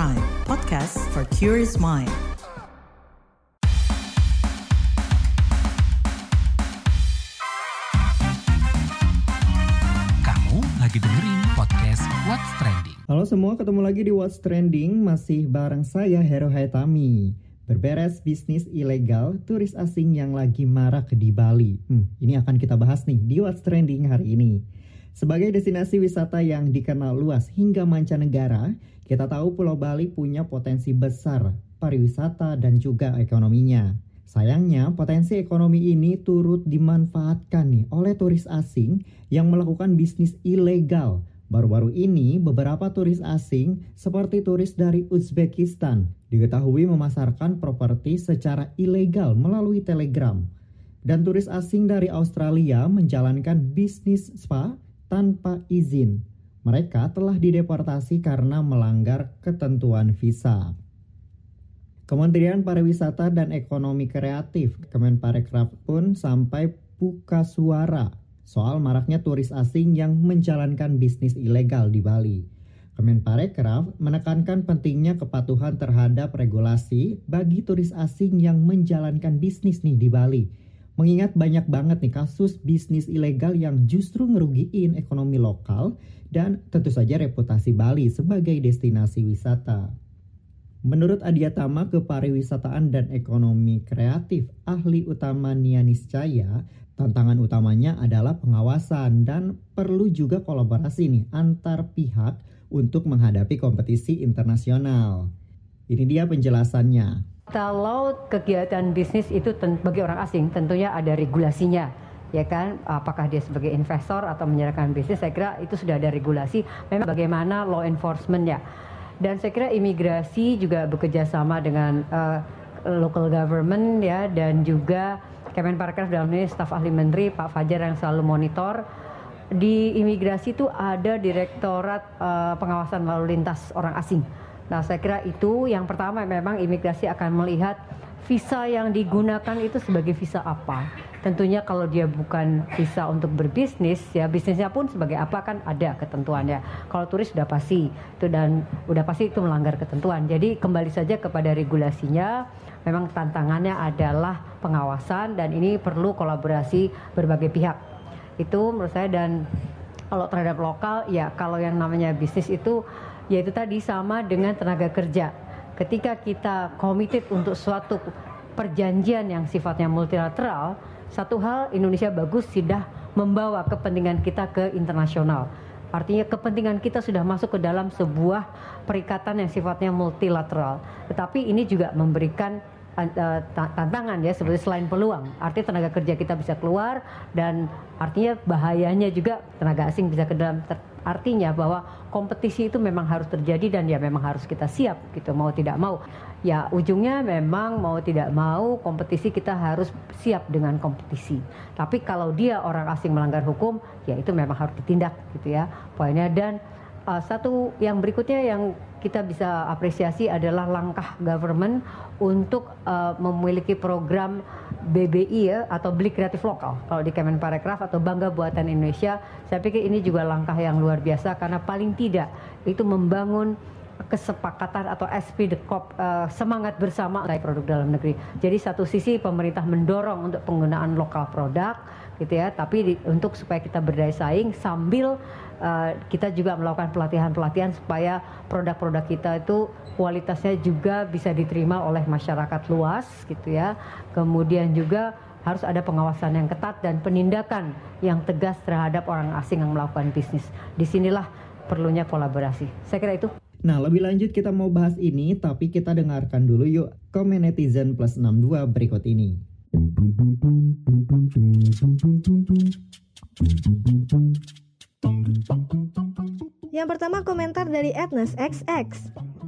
Prime, podcast for curious mind. Kamu lagi dengerin podcast What's Trending. Halo semua, ketemu lagi di What's Trending, masih bareng saya Hero Haitami. Berberes bisnis ilegal turis asing yang lagi marak di Bali. Hmm, ini akan kita bahas nih di What's Trending hari ini. Sebagai destinasi wisata yang dikenal luas hingga mancanegara, kita tahu Pulau Bali punya potensi besar pariwisata dan juga ekonominya. Sayangnya, potensi ekonomi ini turut dimanfaatkan nih oleh turis asing yang melakukan bisnis ilegal. Baru-baru ini, beberapa turis asing seperti turis dari Uzbekistan diketahui memasarkan properti secara ilegal melalui Telegram. Dan turis asing dari Australia menjalankan bisnis spa tanpa izin. Mereka telah dideportasi karena melanggar ketentuan visa. Kementerian Pariwisata dan Ekonomi Kreatif Kemenparekraf pun sampai buka suara soal maraknya turis asing yang menjalankan bisnis ilegal di Bali. Kemenparekraf menekankan pentingnya kepatuhan terhadap regulasi bagi turis asing yang menjalankan bisnis nih di Bali Mengingat banyak banget nih kasus bisnis ilegal yang justru ngerugiin ekonomi lokal dan tentu saja reputasi Bali sebagai destinasi wisata. Menurut Adiatama Kepariwisataan dan Ekonomi Kreatif, ahli utama Nianis Caya, tantangan utamanya adalah pengawasan dan perlu juga kolaborasi nih antar pihak untuk menghadapi kompetisi internasional. Ini dia penjelasannya. Kalau kegiatan bisnis itu bagi orang asing tentunya ada regulasinya ya kan apakah dia sebagai investor atau menyerahkan bisnis saya kira itu sudah ada regulasi memang bagaimana law enforcement ya dan saya kira imigrasi juga bekerja sama dengan uh, local government ya dan juga Kemenparekraf dalam ini staf ahli menteri Pak Fajar yang selalu monitor di imigrasi itu ada direktorat uh, pengawasan lalu lintas orang asing Nah, saya kira itu yang pertama memang imigrasi akan melihat visa yang digunakan itu sebagai visa apa. Tentunya kalau dia bukan visa untuk berbisnis ya bisnisnya pun sebagai apa kan ada ketentuannya. Kalau turis sudah pasti itu dan udah pasti itu melanggar ketentuan. Jadi kembali saja kepada regulasinya. Memang tantangannya adalah pengawasan dan ini perlu kolaborasi berbagai pihak. Itu menurut saya dan kalau terhadap lokal ya kalau yang namanya bisnis itu yaitu tadi sama dengan tenaga kerja. Ketika kita komited untuk suatu perjanjian yang sifatnya multilateral, satu hal Indonesia bagus sudah membawa kepentingan kita ke internasional. Artinya kepentingan kita sudah masuk ke dalam sebuah perikatan yang sifatnya multilateral. Tetapi ini juga memberikan eh, eh, tantangan ya seperti selain peluang. Artinya tenaga kerja kita bisa keluar dan artinya bahayanya juga tenaga asing bisa ke dalam Artinya bahwa kompetisi itu memang harus terjadi dan ya memang harus kita siap gitu mau tidak mau. Ya ujungnya memang mau tidak mau kompetisi kita harus siap dengan kompetisi. Tapi kalau dia orang asing melanggar hukum, ya itu memang harus ditindak gitu ya poinnya dan uh, satu yang berikutnya yang kita bisa apresiasi adalah langkah government untuk uh, memiliki program BBI ya atau beli kreatif lokal kalau di Kemenparekraf atau Bangga Buatan Indonesia saya pikir ini juga langkah yang luar biasa karena paling tidak itu membangun kesepakatan atau SP the COP uh, eh, semangat bersama dari produk dalam negeri. Jadi satu sisi pemerintah mendorong untuk penggunaan lokal produk, gitu ya tapi di, untuk supaya kita berdaya saing sambil uh, kita juga melakukan pelatihan-pelatihan supaya produk-produk kita itu kualitasnya juga bisa diterima oleh masyarakat luas gitu ya kemudian juga harus ada pengawasan yang ketat dan penindakan yang tegas terhadap orang asing yang melakukan bisnis disinilah perlunya kolaborasi saya kira itu Nah, lebih lanjut kita mau bahas ini, tapi kita dengarkan dulu yuk komen netizen plus 62 berikut ini. Yang pertama komentar dari Ednas XX.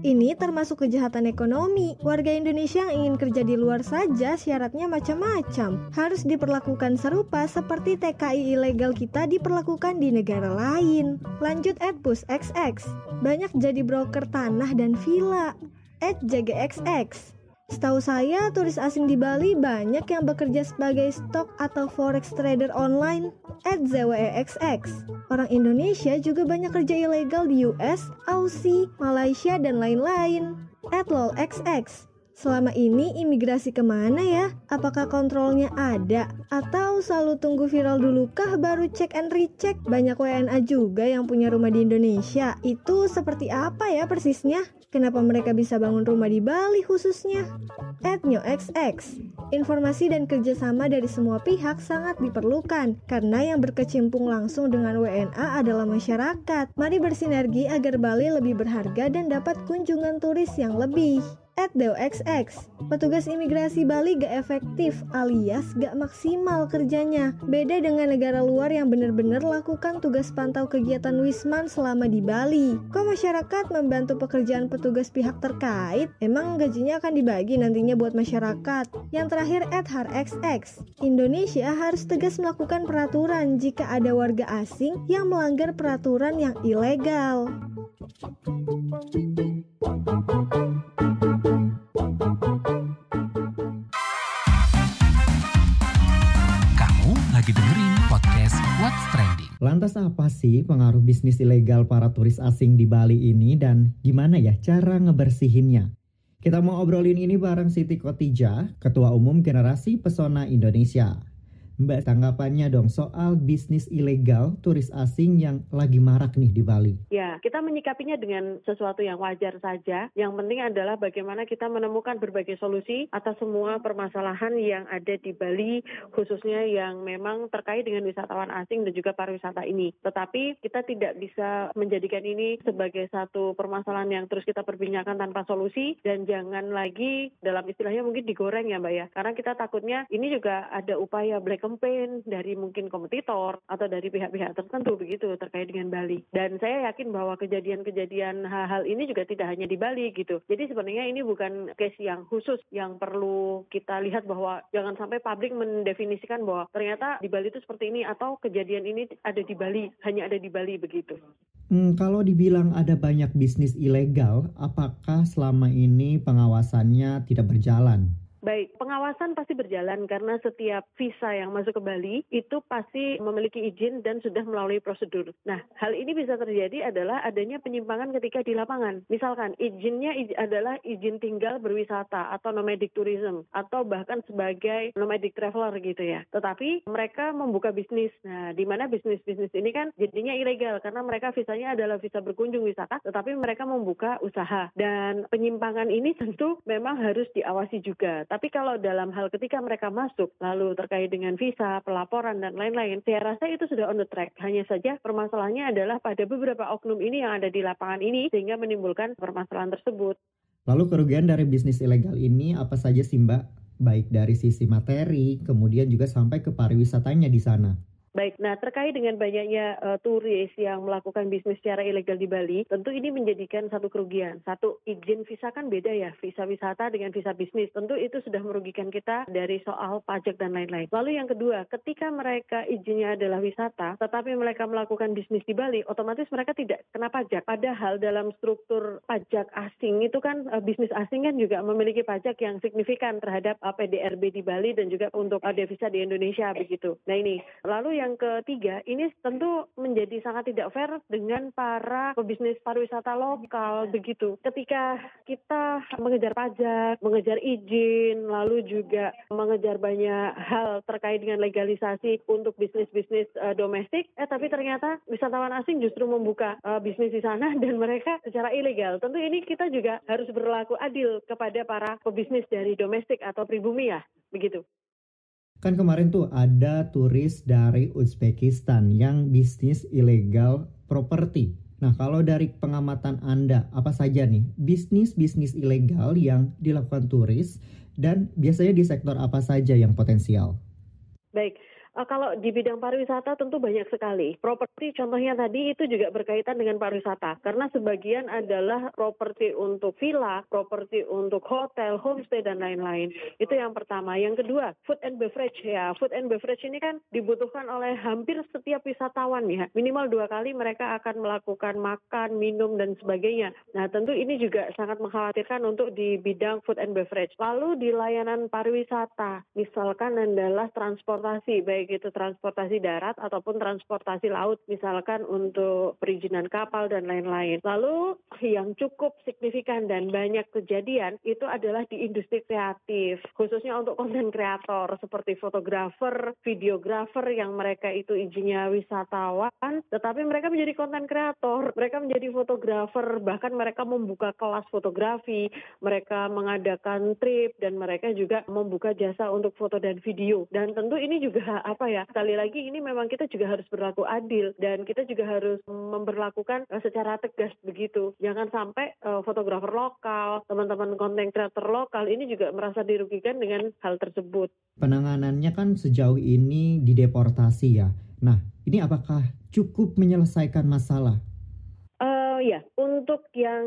Ini termasuk kejahatan ekonomi. Warga Indonesia yang ingin kerja di luar saja syaratnya macam-macam. Harus diperlakukan serupa seperti TKI ilegal kita diperlakukan di negara lain. Lanjut Edpus XX. Banyak jadi broker tanah dan villa. Ed jaga XX. Setahu saya, turis asing di Bali banyak yang bekerja sebagai stok atau forex trader online at ZWEXX. Orang Indonesia juga banyak kerja ilegal di US, Aussie, Malaysia, dan lain-lain at LOLXX Selama ini imigrasi kemana ya? Apakah kontrolnya ada? Atau selalu tunggu viral dulu kah baru cek and recheck? Banyak WNA juga yang punya rumah di Indonesia. Itu seperti apa ya persisnya? Kenapa mereka bisa bangun rumah di Bali khususnya? Etnyo XX Informasi dan kerjasama dari semua pihak sangat diperlukan karena yang berkecimpung langsung dengan WNA adalah masyarakat. Mari bersinergi agar Bali lebih berharga dan dapat kunjungan turis yang lebih. At DOXX, petugas imigrasi Bali gak efektif alias gak maksimal kerjanya. Beda dengan negara luar yang benar-benar lakukan tugas pantau kegiatan Wisman selama di Bali. Kok masyarakat membantu pekerjaan petugas pihak terkait? Emang gajinya akan dibagi nantinya buat masyarakat? Yang terakhir at HarXX, Indonesia harus tegas melakukan peraturan jika ada warga asing yang melanggar peraturan yang ilegal. Thank you. Lantas apa sih pengaruh bisnis ilegal para turis asing di Bali ini dan gimana ya cara ngebersihinnya? Kita mau obrolin ini bareng Siti Kotija, Ketua Umum Generasi Pesona Indonesia. Mbak tanggapannya dong soal bisnis ilegal turis asing yang lagi marak nih di Bali. Ya, kita menyikapinya dengan sesuatu yang wajar saja. Yang penting adalah bagaimana kita menemukan berbagai solusi atas semua permasalahan yang ada di Bali khususnya yang memang terkait dengan wisatawan asing dan juga pariwisata ini. Tetapi kita tidak bisa menjadikan ini sebagai satu permasalahan yang terus kita perbincangkan tanpa solusi dan jangan lagi dalam istilahnya mungkin digoreng ya Mbak ya. Karena kita takutnya ini juga ada upaya black campaign dari mungkin kompetitor atau dari pihak-pihak tertentu begitu terkait dengan Bali. Dan saya yakin bahwa kejadian-kejadian hal-hal ini juga tidak hanya di Bali gitu. Jadi sebenarnya ini bukan case yang khusus yang perlu kita lihat bahwa jangan sampai publik mendefinisikan bahwa ternyata di Bali itu seperti ini atau kejadian ini ada di Bali, hanya ada di Bali begitu. Hmm, kalau dibilang ada banyak bisnis ilegal, apakah selama ini pengawasannya tidak berjalan? Baik, pengawasan pasti berjalan karena setiap visa yang masuk ke Bali itu pasti memiliki izin dan sudah melalui prosedur. Nah, hal ini bisa terjadi adalah adanya penyimpangan ketika di lapangan. Misalkan izinnya adalah izin tinggal berwisata atau nomadic tourism atau bahkan sebagai nomadic traveler gitu ya. Tetapi mereka membuka bisnis. Nah, di mana bisnis-bisnis ini kan jadinya ilegal karena mereka visanya adalah visa berkunjung wisata, tetapi mereka membuka usaha. Dan penyimpangan ini tentu memang harus diawasi juga tapi kalau dalam hal ketika mereka masuk, lalu terkait dengan visa, pelaporan, dan lain-lain, saya rasa itu sudah on the track. Hanya saja permasalahannya adalah pada beberapa oknum ini yang ada di lapangan ini, sehingga menimbulkan permasalahan tersebut. Lalu kerugian dari bisnis ilegal ini apa saja sih Mbak? Baik dari sisi materi, kemudian juga sampai ke pariwisatanya di sana. Baik, nah terkait dengan banyaknya uh, turis yang melakukan bisnis secara ilegal di Bali, tentu ini menjadikan satu kerugian. Satu, izin visa kan beda ya, visa wisata dengan visa bisnis. Tentu itu sudah merugikan kita dari soal pajak dan lain-lain. Lalu yang kedua, ketika mereka izinnya adalah wisata, tetapi mereka melakukan bisnis di Bali, otomatis mereka tidak kena pajak. Padahal dalam struktur pajak asing itu kan uh, bisnis asing kan juga memiliki pajak yang signifikan terhadap uh, eh, PDRB di Bali dan juga untuk uh, devisa di Indonesia begitu. Nah ini, lalu yang yang ketiga, ini tentu menjadi sangat tidak fair dengan para pebisnis pariwisata lokal iya. begitu. Ketika kita mengejar pajak, mengejar izin, lalu juga mengejar banyak hal terkait dengan legalisasi untuk bisnis-bisnis uh, domestik, eh tapi ternyata wisatawan asing justru membuka uh, bisnis di sana dan mereka secara ilegal. Tentu ini kita juga harus berlaku adil kepada para pebisnis dari domestik atau pribumi ya, begitu. Kan kemarin tuh ada turis dari Uzbekistan yang bisnis ilegal properti. Nah, kalau dari pengamatan Anda, apa saja nih bisnis-bisnis ilegal yang dilakukan turis dan biasanya di sektor apa saja yang potensial? Baik, Eh, kalau di bidang pariwisata tentu banyak sekali. Properti contohnya tadi itu juga berkaitan dengan pariwisata karena sebagian adalah properti untuk villa, properti untuk hotel, homestay dan lain-lain. Itu yang pertama. Yang kedua, food and beverage ya. Food and beverage ini kan dibutuhkan oleh hampir setiap wisatawan ya. Minimal dua kali mereka akan melakukan makan, minum dan sebagainya. Nah, tentu ini juga sangat mengkhawatirkan untuk di bidang food and beverage. Lalu di layanan pariwisata, misalkan adalah transportasi baik baik itu transportasi darat ataupun transportasi laut misalkan untuk perizinan kapal dan lain-lain. Lalu yang cukup signifikan dan banyak kejadian itu adalah di industri kreatif khususnya untuk konten kreator seperti fotografer, videografer yang mereka itu izinnya wisatawan tetapi mereka menjadi konten kreator, mereka menjadi fotografer bahkan mereka membuka kelas fotografi, mereka mengadakan trip dan mereka juga membuka jasa untuk foto dan video dan tentu ini juga apa ya sekali lagi ini memang kita juga harus berlaku adil dan kita juga harus memperlakukan eh, secara tegas begitu. Jangan sampai uh, fotografer lokal, teman-teman konten kreator lokal ini juga merasa dirugikan dengan hal tersebut. Penanganannya kan sejauh ini dideportasi ya. Nah, ini apakah cukup menyelesaikan masalah ya, untuk yang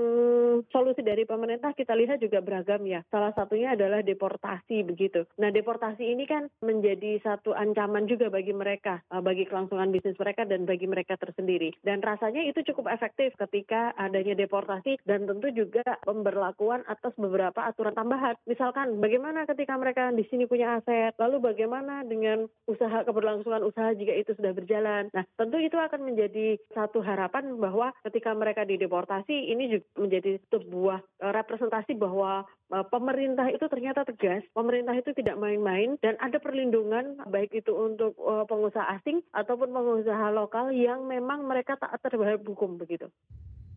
solusi dari pemerintah kita lihat juga beragam ya. Salah satunya adalah deportasi begitu. Nah, deportasi ini kan menjadi satu ancaman juga bagi mereka, eh, bagi kelangsungan bisnis mereka dan bagi mereka tersendiri. Dan rasanya itu cukup efektif ketika adanya deportasi dan tentu juga pemberlakuan atas beberapa aturan tambahan. Misalkan bagaimana ketika mereka di sini punya aset, lalu bagaimana dengan usaha keberlangsungan usaha jika itu sudah berjalan. Nah, tentu itu akan menjadi satu harapan bahwa ketika mereka dideportasi ini juga menjadi sebuah eh, representasi bahwa eh, pemerintah itu ternyata tegas, pemerintah itu tidak main-main dan ada perlindungan baik itu untuk eh, pengusaha asing ataupun pengusaha lokal yang memang mereka tak terhadap hukum begitu.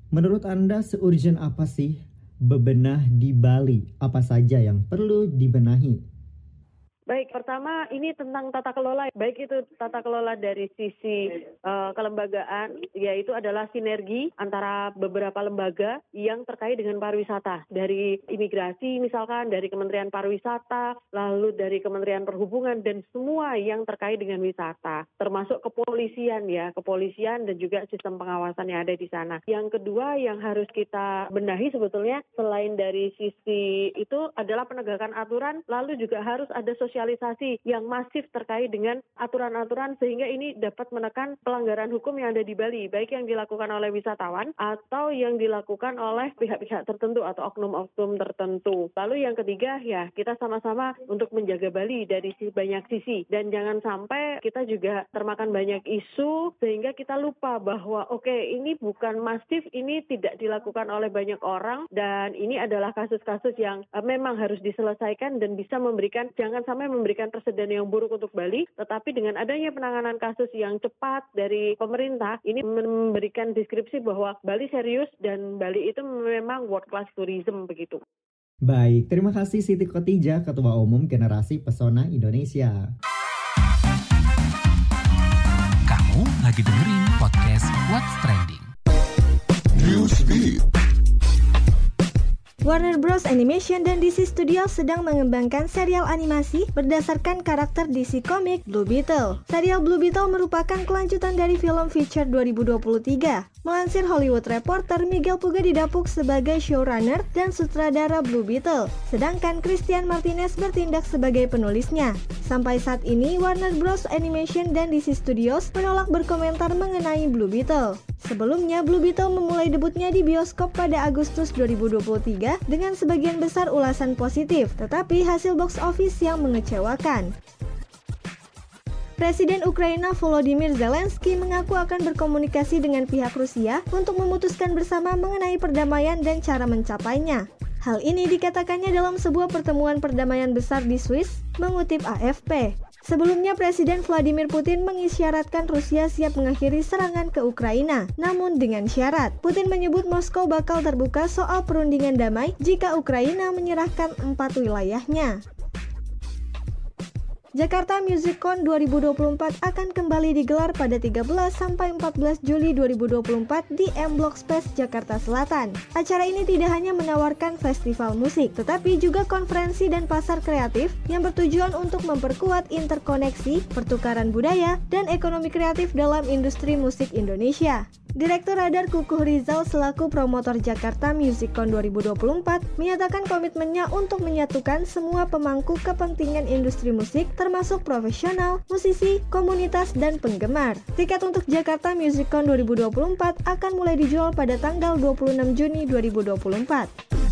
Menurut Anda seurgen apa sih bebenah di Bali? Apa saja yang perlu dibenahi? Baik, pertama ini tentang tata kelola, baik itu tata kelola dari sisi uh, kelembagaan, yaitu adalah sinergi antara beberapa lembaga yang terkait dengan pariwisata, dari imigrasi misalkan, dari Kementerian Pariwisata, lalu dari Kementerian Perhubungan, dan semua yang terkait dengan wisata, termasuk kepolisian ya, kepolisian dan juga sistem pengawasan yang ada di sana. Yang kedua yang harus kita benahi sebetulnya, selain dari sisi itu adalah penegakan aturan, lalu juga harus ada sosial sosialisasi yang masif terkait dengan aturan-aturan sehingga ini dapat menekan pelanggaran hukum yang ada di Bali, baik yang dilakukan oleh wisatawan atau yang dilakukan oleh pihak-pihak tertentu atau oknum-oknum tertentu. Lalu yang ketiga ya kita sama-sama untuk menjaga Bali dari banyak sisi dan jangan sampai kita juga termakan banyak isu sehingga kita lupa bahwa oke okay, ini bukan masif, ini tidak dilakukan oleh banyak orang dan ini adalah kasus-kasus yang eh, memang harus diselesaikan dan bisa memberikan jangan sampai akan memberikan presiden yang buruk untuk Bali, tetapi dengan adanya penanganan kasus yang cepat dari pemerintah, ini memberikan deskripsi bahwa Bali serius dan Bali itu memang world class tourism begitu. Baik, terima kasih Siti Kotija, Ketua Umum Generasi Pesona Indonesia. Kamu lagi dengerin podcast What's Trending. Warner Bros. Animation dan DC Studios sedang mengembangkan serial animasi berdasarkan karakter DC Comic Blue Beetle. Serial Blue Beetle merupakan kelanjutan dari film Feature 2023. Melansir Hollywood Reporter, Miguel Puga didapuk sebagai showrunner dan sutradara Blue Beetle, sedangkan Christian Martinez bertindak sebagai penulisnya. Sampai saat ini, Warner Bros. Animation dan DC Studios menolak berkomentar mengenai Blue Beetle. Sebelumnya, Blue Beetle memulai debutnya di bioskop pada Agustus 2023 dengan sebagian besar ulasan positif, tetapi hasil box office yang mengecewakan. Presiden Ukraina Volodymyr Zelensky mengaku akan berkomunikasi dengan pihak Rusia untuk memutuskan bersama mengenai perdamaian dan cara mencapainya. Hal ini dikatakannya dalam sebuah pertemuan perdamaian besar di Swiss, mengutip AFP. Sebelumnya Presiden Vladimir Putin mengisyaratkan Rusia siap mengakhiri serangan ke Ukraina, namun dengan syarat. Putin menyebut Moskow bakal terbuka soal perundingan damai jika Ukraina menyerahkan empat wilayahnya. Jakarta MusicCon 2024 akan kembali digelar pada 13 sampai 14 Juli 2024 di M Block Space Jakarta Selatan. Acara ini tidak hanya menawarkan festival musik, tetapi juga konferensi dan pasar kreatif yang bertujuan untuk memperkuat interkoneksi, pertukaran budaya, dan ekonomi kreatif dalam industri musik Indonesia. Direktur Radar Kukuh Rizal selaku promotor Jakarta MusicCon 2024 menyatakan komitmennya untuk menyatukan semua pemangku kepentingan industri musik termasuk profesional, musisi, komunitas, dan penggemar. Tiket untuk Jakarta MusicCon 2024 akan mulai dijual pada tanggal 26 Juni 2024.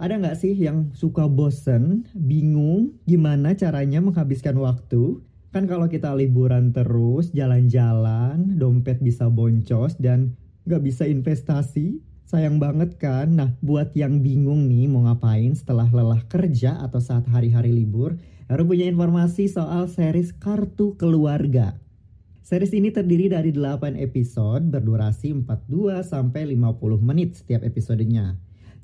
Ada nggak sih yang suka bosen, bingung gimana caranya menghabiskan waktu? Kan kalau kita liburan terus, jalan-jalan, dompet bisa boncos dan nggak bisa investasi. Sayang banget kan? Nah, buat yang bingung nih mau ngapain setelah lelah kerja atau saat hari-hari libur, harus punya informasi soal series Kartu Keluarga. Series ini terdiri dari 8 episode berdurasi 42 sampai 50 menit setiap episodenya.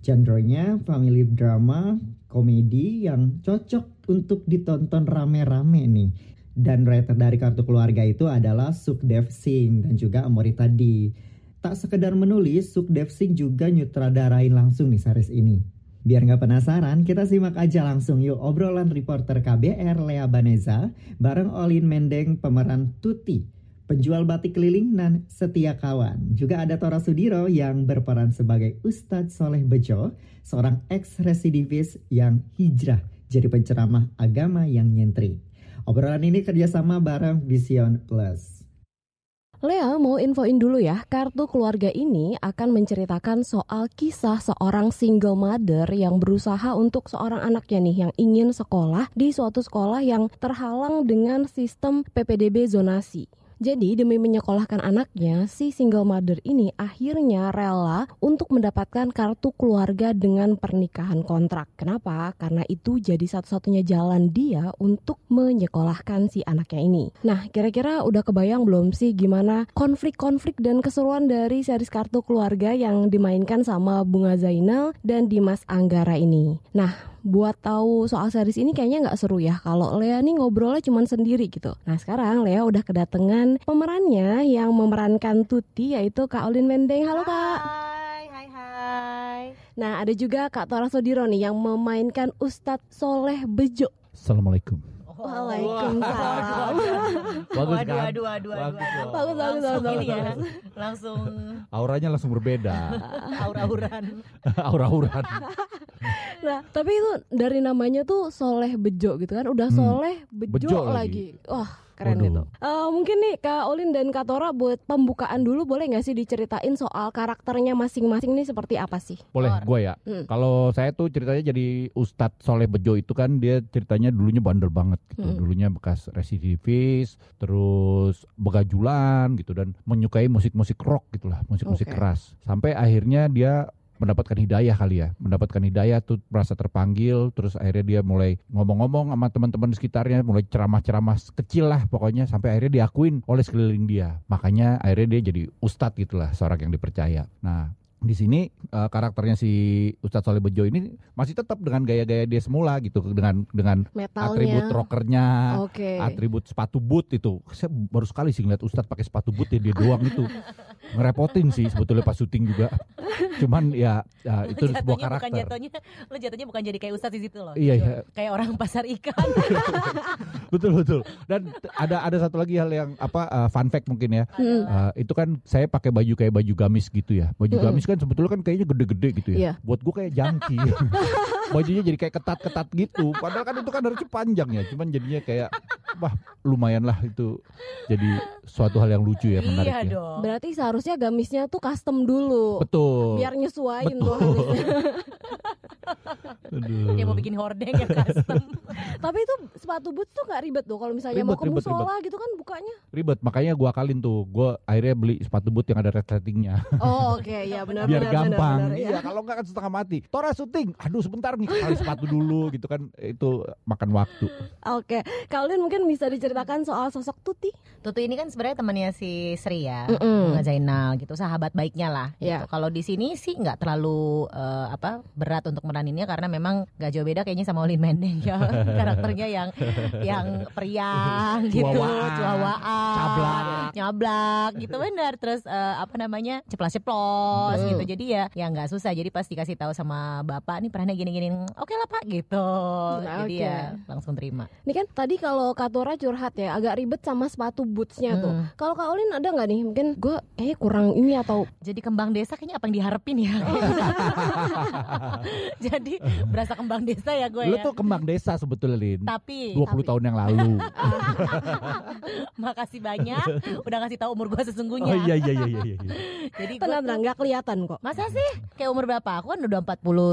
Genrenya family drama, komedi yang cocok untuk ditonton rame-rame nih. Dan writer dari kartu keluarga itu adalah Sukdev Singh dan juga Amorita Tadi. Tak sekedar menulis, Sukdev Singh juga nyutradarain langsung nih series ini. Biar nggak penasaran, kita simak aja langsung yuk obrolan reporter KBR Lea Baneza bareng Olin Mendeng pemeran Tuti penjual batik keliling dan setia kawan. Juga ada Tora Sudiro yang berperan sebagai Ustadz Soleh Bejo, seorang ex-residivis yang hijrah jadi penceramah agama yang nyentri. Obrolan ini kerjasama bareng Vision Plus. Lea mau infoin dulu ya, kartu keluarga ini akan menceritakan soal kisah seorang single mother yang berusaha untuk seorang anaknya nih yang ingin sekolah di suatu sekolah yang terhalang dengan sistem PPDB zonasi. Jadi demi menyekolahkan anaknya, si single mother ini akhirnya rela untuk mendapatkan kartu keluarga dengan pernikahan kontrak. Kenapa? Karena itu jadi satu-satunya jalan dia untuk menyekolahkan si anaknya ini. Nah, kira-kira udah kebayang belum sih gimana konflik-konflik dan keseruan dari series kartu keluarga yang dimainkan sama Bunga Zainal dan Dimas Anggara ini? Nah, buat tahu soal series ini kayaknya nggak seru ya kalau Lea nih ngobrolnya cuma sendiri gitu. Nah sekarang Lea udah kedatangan pemerannya yang memerankan Tuti yaitu Kak Olin Mendeng. Halo Kak. Hai, hai, hai. Nah ada juga Kak Tora Sodiro nih yang memainkan Ustadz Soleh Bejo. Assalamualaikum. Waalaikumsalam. Bagus kan? Waduh, waduh, waduh. Bagus, bagus, bagus. ya, langsung. Auranya langsung berbeda. Aura-auran. Aura-auran. nah, tapi itu dari namanya tuh soleh bejo gitu kan. Udah hmm. soleh bejo, bejo lagi. Wah keren Waduh. gitu. Uh, mungkin nih Kak Olin dan Kak Tora buat pembukaan dulu boleh nggak sih diceritain soal karakternya masing-masing nih seperti apa sih? Boleh, gue ya. Hmm. Kalau saya tuh ceritanya jadi Ustadz Soleh Bejo itu kan dia ceritanya dulunya bandel banget gitu. Hmm. Dulunya bekas residivis, terus begajulan gitu dan menyukai musik-musik rock gitulah, musik-musik okay. keras. Sampai akhirnya dia mendapatkan hidayah kali ya, mendapatkan hidayah tuh merasa terpanggil, terus akhirnya dia mulai ngomong-ngomong sama teman-teman sekitarnya, mulai ceramah-ceramah kecil lah pokoknya sampai akhirnya diakuin oleh sekeliling dia. Makanya akhirnya dia jadi ustadz gitulah seorang yang dipercaya. Nah di sini uh, karakternya si Ustadz Soleh Bejo ini masih tetap dengan gaya-gaya dia semula gitu dengan dengan Metalnya. atribut rockernya, okay. atribut sepatu boot itu. Saya baru sekali sih ngeliat Ustadz pakai sepatu boot ya dia doang itu ngerepotin sih sebetulnya pas syuting juga. Cuman ya, ya itu jatuhnya sebuah karakter. Bukan jatuhnya, lo jatuhnya bukan jadi kayak Ustadz di situ loh. Iya, iya. Kayak orang pasar ikan. betul betul. Dan ada ada satu lagi hal yang apa uh, fun fact mungkin ya. Uh, itu kan saya pakai baju kayak baju gamis gitu ya, baju gamis kan sebetulnya kan kayaknya gede-gede gitu ya. Yeah. Buat gue kayak jangki. Bajunya jadi kayak ketat-ketat gitu. Padahal kan itu kan harusnya panjang ya. Cuman jadinya kayak wah lumayan lah itu jadi suatu hal yang lucu ya menarik iya ya. Dong. Berarti seharusnya gamisnya tuh custom dulu. Betul. Biar nyesuain Betul. tuh Aduh. Dia mau bikin hordeng yang custom. Tapi itu sepatu boots tuh gak ribet tuh kalau misalnya ribet, mau ke musola gitu kan bukanya. Ribet, makanya gua kalin tuh. Gua akhirnya beli sepatu boot yang ada resletingnya. Oh, oke, okay. ya benar benar Biar benar, gampang. Benar, benar, iya. iya, kalau enggak kan setengah mati. Tora syuting. Aduh, sebentar nih kali sepatu dulu gitu kan. Itu makan waktu. Oke. Okay. Kalian mungkin bisa diceritakan soal sosok Tuti. Tuti ini kan sebenarnya temannya si Sri ya, mm -mm. Zainal gitu, sahabat baiknya lah. Yeah. Gitu. Iya. Kalau di sini sih nggak terlalu uh, apa berat untuk ya karena memang gak jauh beda kayaknya sama Olin Mending ya karakternya yang yang periang gitu, cuawaan, nyablak gitu benar. Terus uh, apa namanya ceplos ceplos hmm. gitu. Jadi ya ya nggak susah. Jadi pasti kasih tahu sama bapak nih pernah gini-gini, oke lah pak gitu. Nah, Jadi okay. ya langsung terima. Ini kan tadi kalau Katora curhat ya agak ribet sama sepatu bootsnya hmm. tuh. Kalau Kak Olin ada nggak nih mungkin gue eh kurang ini atau jadi kembang desa kayaknya apa yang diharapin ya. Jadi berasa kembang desa ya gue Lu ya. tuh kembang desa sebetulnya Lin. Tapi 20 tapi. tahun yang lalu. Makasih banyak udah ngasih tahu umur gue sesungguhnya. Oh iya iya iya iya. Jadi tenang tenang nggak kelihatan kok. Masa sih? Kayak umur berapa? Aku kan udah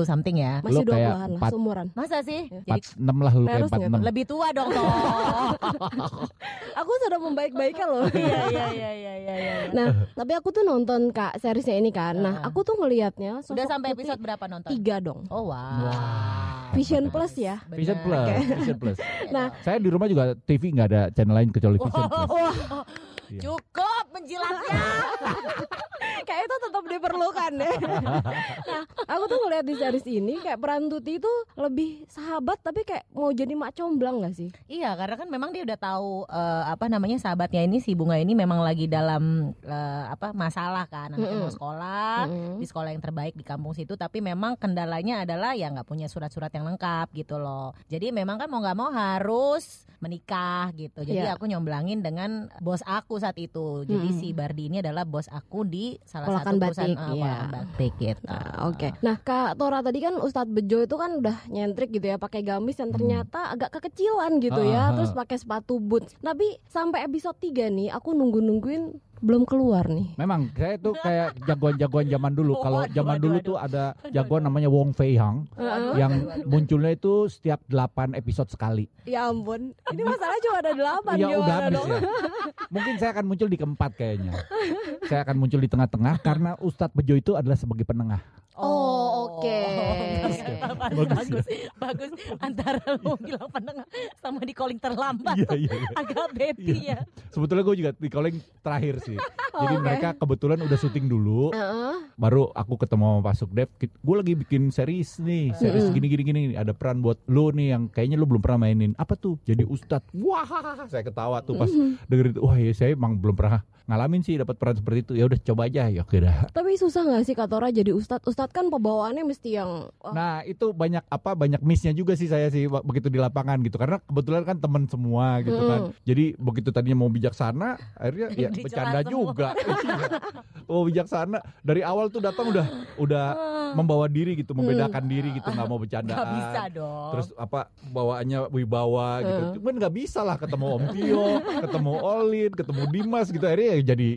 40 something ya. Masih 20-an lah seumuran. Masa sih? Ya. 46 lah lu kayak 46. Lebih tua dong toh. aku sudah membaik baiknya loh. Iya iya iya iya iya. Nah, tapi aku tuh nonton Kak seriesnya ini kan. Nah, aku tuh ngelihatnya Sudah sampai episode berapa nonton? Tiga dong. Wow. Ya? Vision Plus ya. Bener. Vision Plus. Okay. Vision Plus. nah, saya di rumah juga TV nggak ada channel lain kecuali Vision wow. Plus. Wow. Cukup menjilatnya. kayak itu tetap diperlukan deh. nah, aku tuh ngeliat di series ini kayak peran Tuti itu lebih sahabat tapi kayak mau jadi mak comblang gak sih? Iya, karena kan memang dia udah tahu uh, apa namanya sahabatnya ini si Bunga ini memang lagi dalam uh, apa masalah kan, anaknya mau sekolah, mm -hmm. di sekolah yang terbaik di kampung situ tapi memang kendalanya adalah ya nggak punya surat-surat yang lengkap gitu loh. Jadi memang kan mau nggak mau harus menikah gitu. Jadi yeah. aku nyomblangin dengan bos aku saat itu. Jadi mm -hmm. si Bardi ini adalah bos aku di salah kolakan satu batik, perusahaan, ya. batik gitu. Nah, Oke. Okay. Nah, Kak Tora tadi kan Ustadz Bejo itu kan udah nyentrik gitu ya pakai gamis yang hmm. ternyata hmm. agak kekecilan gitu uh, ya, terus pakai sepatu boots. Tapi sampai episode 3 nih aku nunggu-nungguin belum keluar nih. Memang saya tuh kayak jagoan-jagoan zaman dulu. Kalau zaman dulu tuh ada jagoan namanya Wong Fei Hang yang munculnya itu setiap 8 episode sekali. Ya ampun, ini masalah cuma ada 8 Ya udah habis ya. Mungkin saya akan muncul di keempat kayaknya. Saya akan muncul di tengah-tengah karena Ustadz Bejo itu adalah sebagai penengah. Oh. Oke. Okay. Ya. bagus, bagus, ya? bagus. Antara lo bilang penengah sama di calling terlambat yeah, iya, yeah, iya. agak beti yeah. ya. Sebetulnya gue juga di calling terakhir sih. Jadi okay. mereka kebetulan udah syuting dulu. Uh -uh. Baru aku ketemu sama Pak Sukdev. Gue lagi bikin series nih, series gini gini gini gini. Ada peran buat lo nih yang kayaknya lo belum pernah mainin. Apa tuh? Jadi ustad. Wah, saya ketawa tuh pas uh -huh. dengerin. Wah, ya saya emang belum pernah ngalamin sih dapat peran seperti itu. Ya udah coba aja. Ya kira. Tapi susah nggak sih Katora jadi ustad ustad kan pembawaannya mesti yang oh. Nah, itu banyak apa banyak missnya juga sih saya sih begitu di lapangan gitu karena kebetulan kan teman semua gitu kan. hmm. kan. Jadi begitu tadinya mau bijaksana akhirnya ya bercanda juga. Iya. mau bijaksana dari awal tuh datang udah udah hmm. membawa diri gitu, membedakan hmm. diri gitu, nggak mau bercanda Terus apa bawaannya wibawa gitu. Hmm. Cuman nggak bisa lah ketemu Om Tio, ketemu Olin, ketemu Dimas gitu akhirnya ya jadi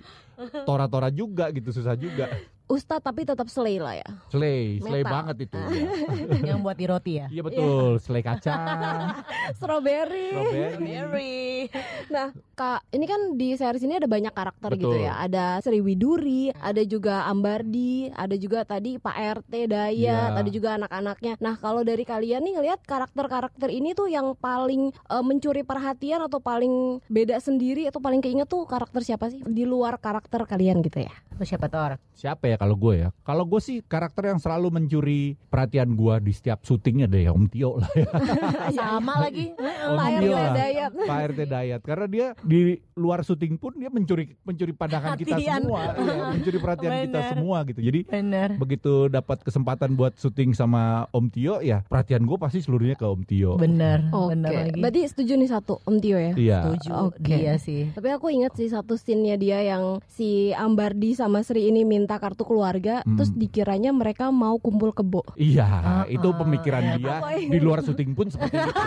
tora-tora juga gitu, susah juga. Ustadz tapi tetap selai lah ya. Selai, selai banget itu. Ya. Yang buat di roti ya. Iya betul, yeah. selai kacang. Strawberry. Strawberry. nah, Kak, ini kan di series ini ada banyak karakter gitu betul. gitu ya. Ada Sri Widuri, ada juga Ambardi, ada juga tadi Pak RT Daya, yeah. ada juga anak-anaknya. Nah, kalau dari kalian nih ngelihat karakter-karakter ini tuh yang paling uh, mencuri perhatian atau paling beda sendiri atau paling keinget tuh karakter siapa sih di luar karakter kalian gitu ya? Siapa tuh? orang? Siapa ya? ya kalau gue ya. Kalau gue sih karakter yang selalu mencuri perhatian gue di setiap syutingnya deh Om Tio lah ya. Sama lagi Om Pak RT Dayat. Pak RT Dayat karena dia di luar syuting pun dia mencuri mencuri pandangan Hatian. kita semua, ya, mencuri perhatian Bener. kita semua gitu. Jadi Bener. begitu dapat kesempatan buat syuting sama Om Tio ya perhatian gue pasti seluruhnya ke Om Tio. Bener. Oke. Okay. Berarti setuju nih satu Om Tio ya? Iya. Setuju. Oke. Okay. Iya sih. Tapi aku ingat sih satu scene-nya dia yang si Ambardi sama Sri ini minta kartu keluarga hmm. terus dikiranya mereka mau kumpul kebo. Iya, uh, itu ah. pemikiran ya, dia di luar syuting pun seperti itu.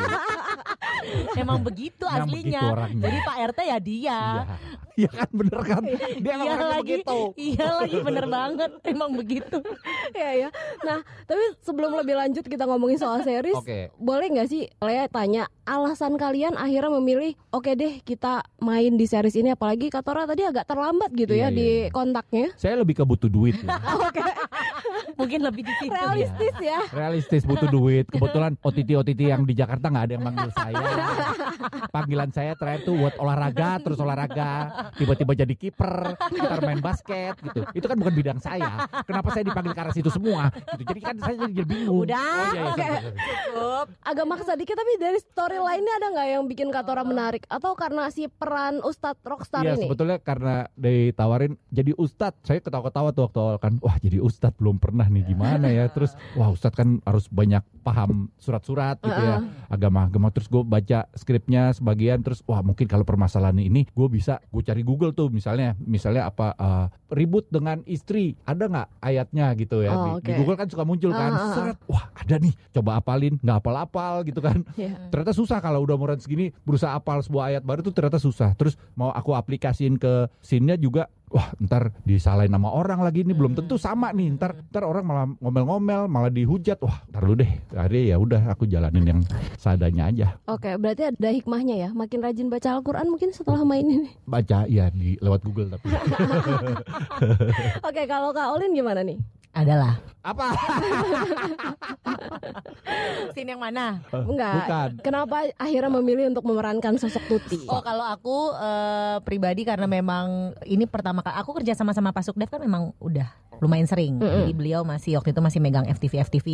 Emang begitu aslinya. Begitu Jadi Pak RT ya dia. Iya ya kan bener kan? Iya dia iya lagi, begitu. Iya lagi bener banget. Emang begitu. ya ya. Nah tapi sebelum lebih lanjut kita ngomongin soal series, okay. boleh nggak sih Lea tanya alasan kalian akhirnya memilih oke okay deh kita main di series ini apalagi Katora tadi agak terlambat gitu iya, ya iya. di iya. kontaknya. Saya lebih ke butuh duit. Ya. oke mungkin lebih di situ realistis ya. ya realistis butuh duit kebetulan OTT OTT yang di Jakarta nggak ada yang manggil saya panggilan saya terakhir tuh buat olahraga terus olahraga tiba-tiba jadi kiper ntar main basket gitu itu kan bukan bidang saya kenapa saya dipanggil ke arah situ semua gitu jadi kan saya jadi bingung udah oh, iya, iya, okay. cukup agak maksa dikit tapi dari story lainnya ada nggak yang bikin Katora menarik atau karena si peran Ustadz Rockstar iya, ini sebetulnya karena ditawarin jadi Ustadz saya ketawa-ketawa tuh waktu awal kan wah jadi Ustadz belum pernah nih ya. gimana ya terus wah Ustadz kan harus banyak paham surat-surat gitu ya agama-agama terus gue baca skripnya sebagian terus wah mungkin kalau permasalahan ini gue bisa gue cari Google tuh misalnya misalnya apa uh, ribut dengan istri ada nggak ayatnya gitu ya oh, okay. di Google kan suka muncul kan uh, wah ada nih coba apalin nggak apal-apal gitu kan yeah. ternyata susah kalau udah umuran segini berusaha apal sebuah ayat baru tuh ternyata susah terus mau aku aplikasiin ke sinnya juga wah ntar disalahin nama orang lagi ini belum tentu hmm. sama nih ntar ntar orang malah ngomel-ngomel malah dihujat wah ntar lu deh Hari ya udah aku jalanin yang sadanya aja oke berarti ada hikmahnya ya makin rajin baca Al-Quran mungkin setelah main ini baca ya di lewat Google tapi oke kalau Kak Olin gimana nih adalah. Apa? Scene yang mana? Eh, Enggak. Bukan. Kenapa akhirnya memilih untuk memerankan sosok Tuti? Oh, kalau aku uh, pribadi karena memang ini pertama kali aku kerja sama-sama Pak Sukdev kan memang udah lumayan sering. Mm -hmm. Jadi beliau masih waktu itu masih megang FTV FTV,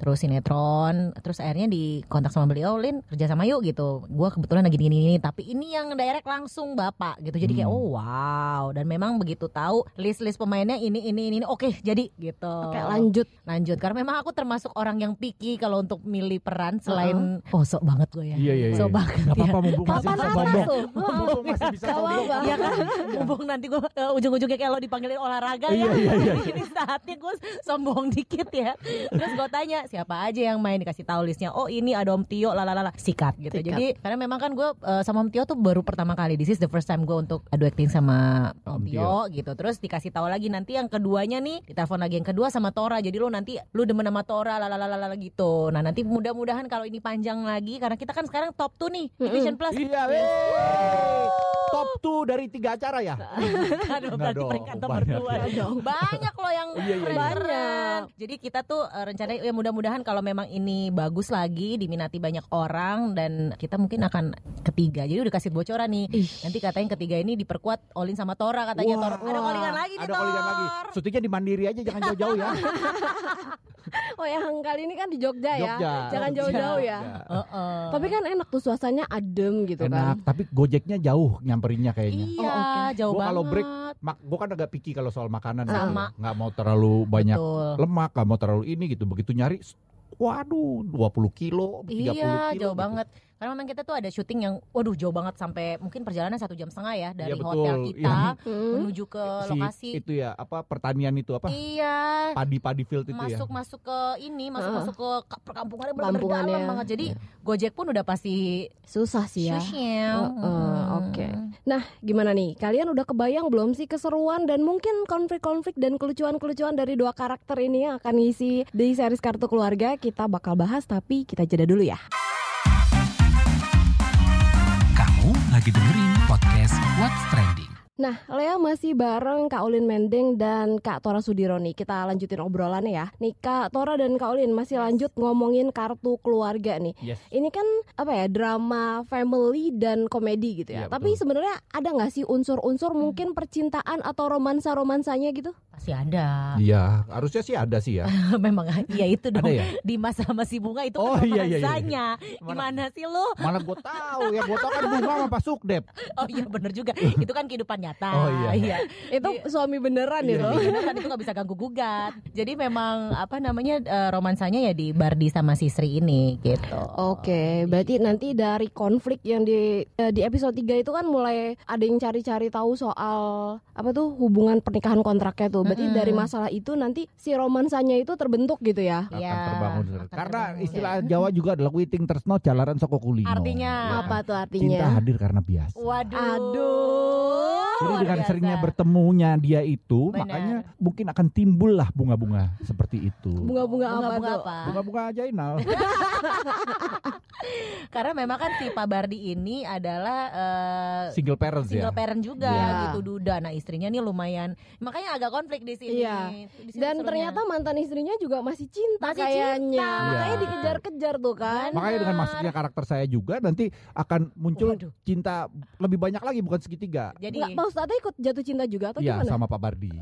terus sinetron, terus akhirnya di kontak sama beliau, "Lin, kerja sama yuk" gitu. gue kebetulan lagi gini ini, tapi ini yang direct langsung Bapak gitu. Jadi mm. kayak hmm. oh wow dan memang begitu tahu list-list pemainnya ini ini ini, ini. oke, okay, jadi gitu gitu. Oke, lanjut. Lanjut karena memang aku termasuk orang yang picky kalau untuk milih peran selain uh-huh. oh sok banget gue ya. Iya, iya, iya. Sok banget. Enggak apa-apa ya. mumpung masih bisa sombong. Mumpung masih bisa sombong. Mumpung nanti gue uh, ujung-ujungnya kayak lo dipanggilin olahraga iya, ya. Iya, iya. Ini saatnya gue sombong dikit ya. Terus gue tanya siapa aja yang main dikasih tahu listnya. Oh, ini ada Om Tio lalala sikat gitu. Sikat. Jadi karena memang kan gue uh, sama Om Tio tuh baru pertama kali di is the first time gue untuk adu acting sama Om, Tio, gitu. Terus dikasih tahu lagi nanti yang keduanya nih ditelepon lagi kedua sama Tora jadi lo nanti lo demen sama Tora lalalala gitu nah nanti mudah-mudahan kalau ini panjang lagi karena kita kan sekarang top tuh nih Vision Plus iya yeah, top 2 dari tiga acara ya? Aduh, berarti dong, peringkat nomor banyak, ya. dong. Banyak loh yang iya, iya, iya. banyak. Jadi kita tuh eh, rencananya ya mudah-mudahan kalau memang ini bagus lagi diminati banyak orang dan kita mungkin akan ketiga. Jadi udah kasih bocoran nih. Nanti katanya ketiga ini diperkuat Olin sama Tora katanya. Wah, Tora. Ada kolingan lagi nih, Ada kolingan lagi. Sutinya di Mandiri aja jangan jauh-jauh ya. oh yang kali ini kan di Jogja, ya. Jogja. ya. Jangan jauh-jauh ya. Uh -uh. Tapi kan enak tuh suasananya adem gitu enak, kan. Tapi gojeknya jauh nyamperinnya kayaknya. Iya, oh, okay. jauh gua banget. kalau break mak gua kan agak picky kalau soal makanan gitu. Sama. gitu. Nggak mau terlalu banyak Betul. lemak, nggak mau terlalu ini gitu. Begitu nyari waduh 20 kilo, 30 iya, kilo. Iya, jauh gitu. banget karena memang kita tuh ada syuting yang waduh jauh banget sampai mungkin perjalanan satu jam setengah ya dari ya, hotel kita ya. menuju ke si, lokasi itu ya apa pertanian itu apa iya padi-padi field itu masuk, ya masuk masuk ke ini masuk uh. masuk ke perkampungan benar dalam banget jadi ya. gojek pun udah pasti susah sih ya uh, uh, oke okay. nah gimana nih kalian udah kebayang belum sih keseruan dan mungkin konflik-konflik dan kelucuan-kelucuan dari dua karakter ini yang akan ngisi di series kartu keluarga kita bakal bahas tapi kita jeda dulu ya. lagi dengerin podcast What's Trend. Nah, Lea masih bareng Kak Olin Mending dan Kak Tora Sudiro nih. Kita lanjutin obrolannya ya. Nih Kak Tora dan Kak Olin masih lanjut ngomongin kartu keluarga nih. Yes. Ini kan apa ya drama family dan komedi gitu ya. ya Tapi sebenarnya ada nggak sih unsur-unsur hmm. mungkin percintaan atau romansa-romansanya gitu? Pasti ada. Iya, harusnya sih ada sih ya. Memang iya itu dong. di ya? masih masa masih Bunga itu oh, kan iya, iya, iya. iya. Gimana sih lo? Mana gue tahu ya, gue tahu kan Bunga sama Pak Sukdep. Oh iya benar juga. itu kan kehidupannya nyata. Oh iya. iya. itu suami beneran iya, ya, iya. itu. Iya. kan itu gak bisa ganggu gugat. Jadi memang apa namanya uh, romansanya ya di Bardi sama si Sri ini gitu. Oke, okay, berarti gitu. nanti dari konflik yang di uh, di episode 3 itu kan mulai ada yang cari-cari tahu soal apa tuh hubungan pernikahan kontraknya tuh. Berarti -hmm. dari masalah itu nanti si romansanya itu terbentuk gitu ya. Akan ya, terbangun. Akan karena terbangun. istilah ya. Jawa juga adalah witing tresno jalaran soko kulino. Artinya ya. apa tuh artinya? Cinta hadir karena bias. Waduh. Aduh. Jadi dengan biasa. seringnya bertemunya dia itu, Bener. makanya mungkin akan timbul lah bunga-bunga seperti itu. Bunga-bunga apa? Bunga-bunga aja bunga Karena memang kan si Pak Bardi ini adalah uh, single parent single ya. Single parent juga yeah. gitu Duda. Nah, istrinya nih lumayan makanya agak konflik di sini. Yeah. Dan serunya. ternyata mantan istrinya juga masih cinta masih kayaknya. Cinta. Yeah. Makanya iya. dikejar-kejar tuh kan. Makanya dengan masuknya karakter saya juga nanti akan muncul Waduh. cinta lebih banyak lagi bukan segitiga. Jadi Nggak, Ustadz ikut jatuh cinta juga atau ya, gimana? Iya sama Pak Bardi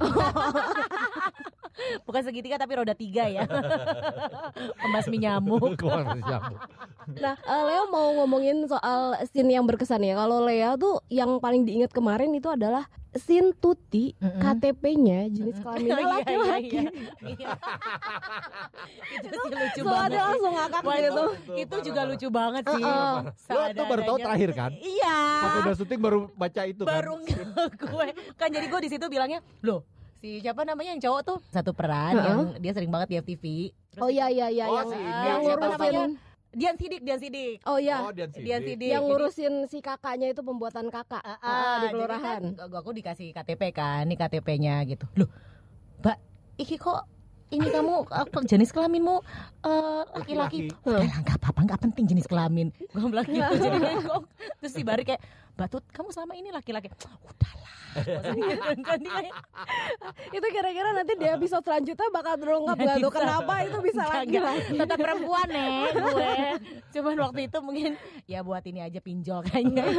Bukan segitiga tapi roda tiga ya. Pembasmi nyamuk. nah, uh, Leo mau ngomongin soal scene yang berkesan ya. Kalau Leo tuh yang paling diingat kemarin itu adalah scene Tuti mm -hmm. KTP-nya jenis kelaminnya mm -hmm. laki-laki. Iya, iya. itu lucu banget. langsung ngakak gitu. Itu, itu juga parah. lucu banget sih. Uh -uh. Lu tuh baru tahu terakhir kan? Iya. Pas udah syuting baru baca itu baru kan. Baru gue kan jadi gue di situ bilangnya, "Loh, si siapa namanya yang cowok tuh satu peran uh-huh. yang dia sering banget di FTV. Terus oh iya iya iya oh, yang, si yang Dian Sidik, Dian Sidik. Oh iya. Oh, Dian, Sidik. Dian Sidik. Yang ngurusin si kakaknya itu pembuatan kakak uh, uh, di kan kelurahan. Kan, aku dikasih KTP kan, ini KTP-nya gitu. Loh, Mbak, iki kok ini kamu jenis kelaminmu uh, laki-laki. Uh, Udah lah, nggak apa-apa, nggak penting jenis kelamin. Gua bilang gitu, jadi bengkok. Terus si Bari kayak, Batut kamu selama ini laki-laki udahlah iya. itu kira-kira nanti di episode selanjutnya bakal terungkap gak tuh kenapa itu bisa lagi tetap perempuan nih ya, gue cuman waktu itu mungkin ya buat ini aja pinjol kayaknya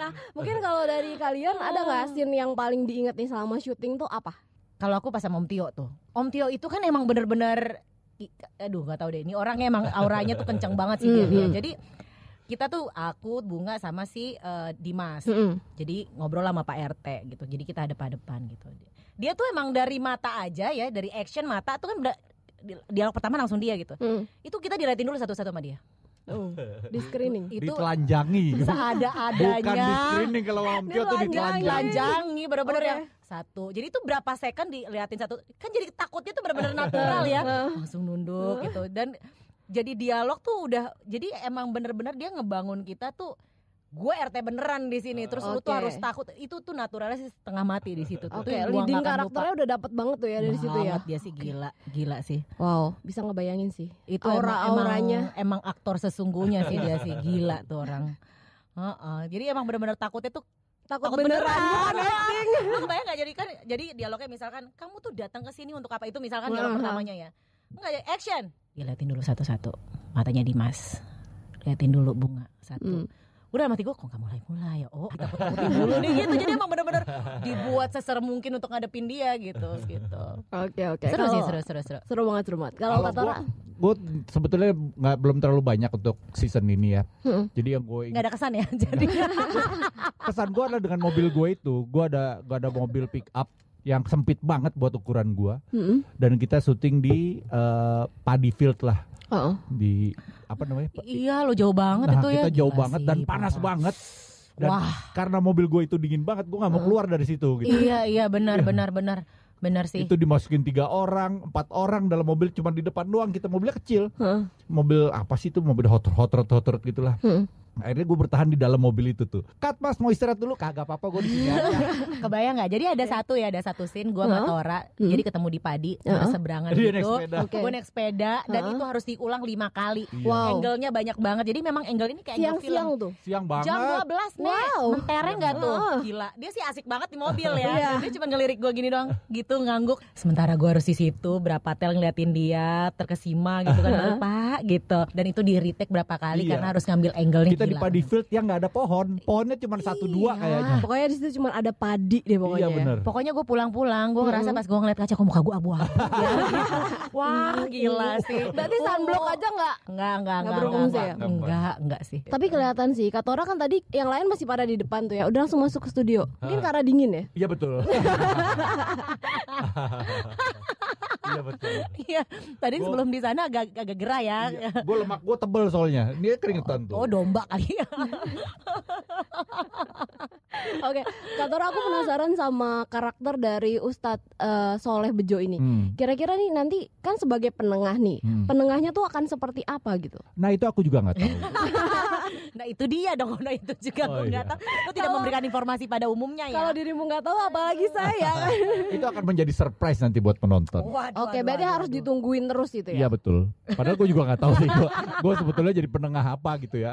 nah mungkin kalau dari kalian ada nggak hmm. scene yang paling diinget nih selama syuting tuh apa kalau aku pas sama Om Tio tuh Om Tio itu kan emang bener-bener aduh gak tau deh ini orangnya emang auranya tuh kencang banget sih hmm, dia, hmm. jadi kita tuh aku bunga sama si uh, Dimas mm -hmm. jadi ngobrol sama Pak RT gitu jadi kita ada pada depan gitu dia tuh emang dari mata aja ya dari action mata tuh kan dialog pertama langsung dia gitu mm. itu kita dilatih dulu satu-satu sama dia Oh, di screening itu ditelanjangi seada adanya bukan di screening kalau wampio tuh ditelanjangi benar bener-bener okay. ya satu jadi itu berapa second diliatin satu kan jadi takutnya tuh bener-bener natural ya langsung nunduk gitu dan jadi dialog tuh udah jadi emang bener-bener dia ngebangun kita tuh gue RT beneran di sini terus okay. lu tuh harus takut itu tuh naturalnya sih setengah mati di situ tuh okay, leading karakternya lupa. udah dapet banget tuh ya dari situ ya dia sih gila gila sih wow bisa ngebayangin sih itu aura emang, auranya emang, emang aktor sesungguhnya sih dia sih gila tuh orang uh -uh. jadi emang bener-bener takutnya tuh takut, takut beneran, beneran. bukan acting lu kebayang gak jadi kan jadi dialognya misalkan kamu tuh datang ke sini untuk apa itu misalkan nah, dialog uh nah. -huh. pertamanya ya enggak ya action Diliatin dulu satu-satu. Matanya Dimas. Liatin dulu bunga satu. Mm. Udah mati gue kok gak mulai-mulai ya Oh kita putih dulu nih gitu Jadi emang bener-bener dibuat seser mungkin untuk ngadepin dia gitu gitu. Oke oke Seru sih seru seru seru Seru banget seru banget Kalau Tora, Gue sebetulnya nggak belum terlalu banyak untuk season ini ya hmm. Jadi yang gue Gak ada kesan ya jadi Kesan gue adalah dengan mobil gue itu Gue ada, gua ada mobil pick up yang sempit banget buat ukuran gua mm-hmm. dan kita syuting di uh, padi field lah uh di apa namanya iya lo jauh banget nah, itu kita ya kita jauh banget dan panas, panas banget dan Wah. karena mobil gue itu dingin banget gua nggak mau keluar dari situ gitu iya iya benar iya. benar benar Benar sih. Itu dimasukin tiga orang, empat orang dalam mobil cuma di depan doang. Kita mobilnya kecil. Huh. Mobil apa sih itu? Mobil hot hot hot hot, hot gitulah. Hmm akhirnya gue bertahan di dalam mobil itu tuh kat mas mau istirahat dulu kagak apa-apa gue di sini aja kebayang nggak jadi ada satu ya ada satu scene gue sama Tora hmm. jadi ketemu di padi hmm. huh dia gitu naik Okay. gue naik sepeda dan itu harus diulang lima kali iya. wow. angle-nya banyak banget jadi memang angle ini kayak siang, film siang tuh siang banget jam 12 nih wow. mentereng nggak tuh gila dia sih asik banget di mobil ya yeah. dia cuma ngelirik gue gini doang gitu ngangguk sementara gue harus di situ berapa tel ngeliatin dia terkesima gitu kan lupa gitu dan itu di retake berapa kali yeah. karena harus ngambil angle-nya kita di padi field yang nggak ada pohon pohonnya cuma iya. satu dua kayaknya pokoknya di situ cuma ada padi deh pokoknya iya, bener. pokoknya gue pulang-pulang gue hmm. ngerasa pas gue ngeliat kaca kok muka gue abu-abu iya. wah iya. gila sih berarti oh. sunblock aja nggak nggak nggak nggak nggak ya? nggak sih tapi kelihatan sih Katora kan tadi yang lain masih pada di depan tuh ya udah langsung masuk ke studio mungkin karena dingin ya iya betul Iya betul. Iya. Tadi sebelum di sana agak agak gerah ya. gue lemak gue tebel soalnya. Dia keringetan tuh. Oh domba kali ya. Oke, okay. Kator aku penasaran sama karakter dari Ustadz uh, Soleh Bejo ini. kira hmm. Kira-kira nih nanti kan sebagai penengah nih, hmm. penengahnya tuh akan seperti apa gitu? Nah itu aku juga nggak tahu. nah itu dia dong, nah itu juga oh, nggak iya. tahu. Aku tidak kalo, memberikan informasi pada umumnya ya. Kalau dirimu nggak tahu, apalagi hmm. saya. itu akan menjadi surprise nanti buat penonton. Oke, okay, berarti waduh, harus waduh. ditungguin terus gitu ya? Iya betul. Padahal aku juga nggak tahu sih. Gue sebetulnya jadi penengah apa gitu ya.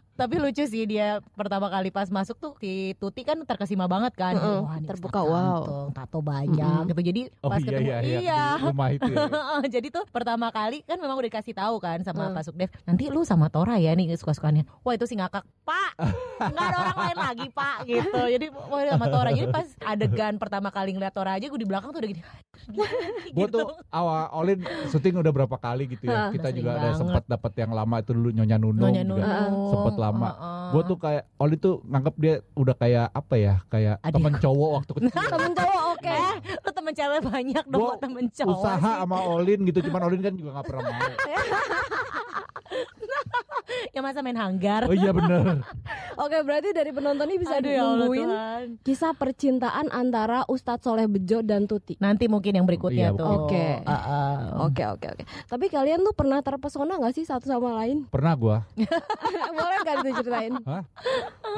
tapi lucu sih dia pertama kali pas masuk tuh si Tuti kan terkesima banget kan. Mm -hmm. Wah, terbuka wow. Kantong, tato banyak mm -hmm. gitu. Jadi oh, pas iya, ketemu iya. iya. iya. Rumah itu. Ya. Oh, jadi tuh pertama kali kan memang udah dikasih tahu kan sama mm. Pak Sukdev, nanti lu sama Tora ya nih suka sukanya Wah, itu si ngakak, Pak. Enggak ada orang lain lagi, Pak gitu. Jadi wah sama Tora. Jadi pas adegan pertama kali ngeliat Tora aja gue di belakang tuh udah gini. gitu. Gue tuh awal Olin syuting udah berapa kali gitu ya. Kita juga ada sempat dapat yang lama itu dulu Nyonya Nuno, Nyonya Sempat lama lama. Uh, uh. Gue tuh kayak Oli tuh nganggap dia udah kayak apa ya? Kayak teman temen cowok waktu kecil. temen cowok oke. Eh, temen cewek banyak dong buat temen cowok usaha sama Olin gitu cuman Olin kan juga gak pernah mau ya masa main hanggar oh iya bener oke berarti dari penonton ini bisa Aduh, ditungguin ya Allah, kisah percintaan antara Ustadz Soleh Bejo dan Tuti nanti mungkin yang berikutnya iya, tuh oke ah, ah. oke oke oke tapi kalian tuh pernah terpesona gak sih satu sama lain pernah gua boleh gak diceritain ceritain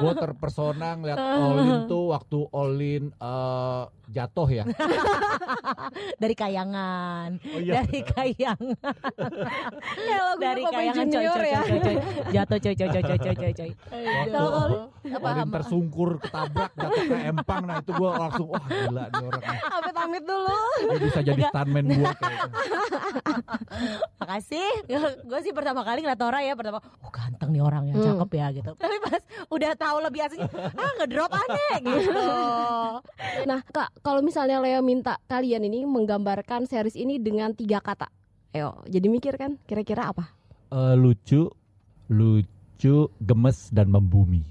gua terpesona ngeliat Olin tuh waktu Olin uh, jatuh ya dari kayangan. Oh, iya. Dari kayangan. ya, dari kayangan coy coy, ya. coy coy coy Jatuh coy coy coy coy coy coy. Kalau tersungkur ketabrak jatuh ke empang nah itu gue langsung wah oh, gila nih orang. Amit amit dulu. Dia bisa jadi stuntman gue. kayaknya. Gitu. Makasih. Gue sih pertama kali ngeliat Tora ya pertama, oh ganteng nih orang ya, hmm. cakep ya gitu. Tapi pas udah tahu lebih aslinya, ah ngedrop aneh gitu. Oh. nah, Kak, kalau misalnya Leo minta kalian ini menggambarkan series ini dengan tiga kata. Ayo, jadi mikir kan kira-kira apa? Uh, lucu, lucu, gemes dan membumi.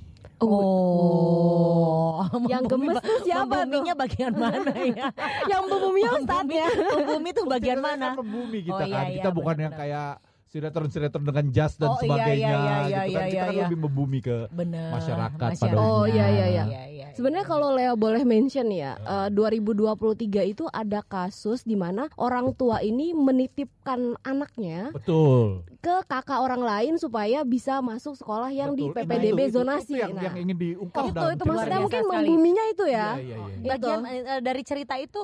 Oh, oh. yang gemes tuh siapa Membuminya tuh? bagian mana ya? yang membumi Ustaz ya. Membumi tuh bagian mana? Membumi kita gitu oh, iya, kan. Iya, kita iya, bukan bener. yang kayak sinetron-sinetron dengan jazz dan oh, sebagainya iya, iya, iya, gitu kan iya, kita kan iya, iya. lebih membumi ke Bener, masyarakat, masyarakat pada Oh iya iya, iya iya iya. Sebenarnya kalau Leo boleh mention ya, eh, uh, 2023 itu ada kasus di mana orang tua ini menitipkan anaknya Betul. ke kakak orang lain supaya bisa masuk sekolah yang Betul. di PPDB nah, itu, zonasi. Itu, itu yang, nah, yang ingin diungkap. Itu itu maksudnya mungkin sekali. membuminya itu ya. Iya, iya, iya. Bagian uh, dari cerita itu